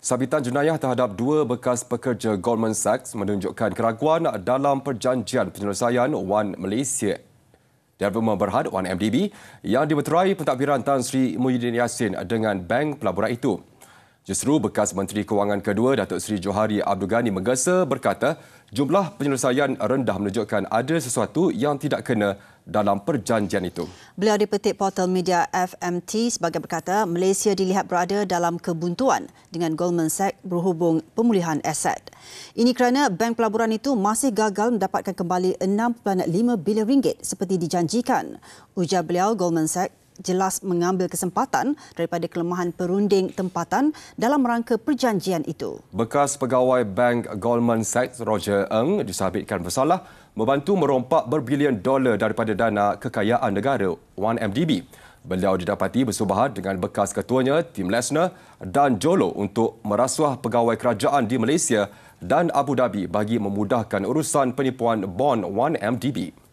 Sabitan jenayah terhadap dua bekas pekerja Goldman Sachs menunjukkan keraguan dalam perjanjian penyelesaian One Malaysia Development Berhad, 1MDB, yang dimeterai pentadbiran Tan Sri Muhyiddin Yassin dengan bank pelaburan itu. Justru bekas Menteri Kewangan kedua Datuk Seri Johari Abdul Ghani Menggesa berkata jumlah penyelesaian rendah menunjukkan ada sesuatu yang tidak kena dalam perjanjian itu. Beliau dipetik portal media FMT sebagai berkata Malaysia dilihat berada dalam kebuntuan dengan Goldman Sachs berhubung pemulihan aset. Ini kerana bank pelaburan itu masih gagal mendapatkan kembali 6.5 bilion ringgit seperti dijanjikan. Ujar beliau Goldman Sachs jelas mengambil kesempatan daripada kelemahan perunding tempatan dalam rangka perjanjian itu. Bekas pegawai bank Goldman Sachs Roger Ng disabitkan bersalah membantu merompak berbilion dolar daripada dana kekayaan negara 1MDB. Beliau didapati bersubahat dengan bekas ketuanya Tim Lesner dan Jolo untuk merasuah pegawai kerajaan di Malaysia dan Abu Dhabi bagi memudahkan urusan penipuan bond 1MDB.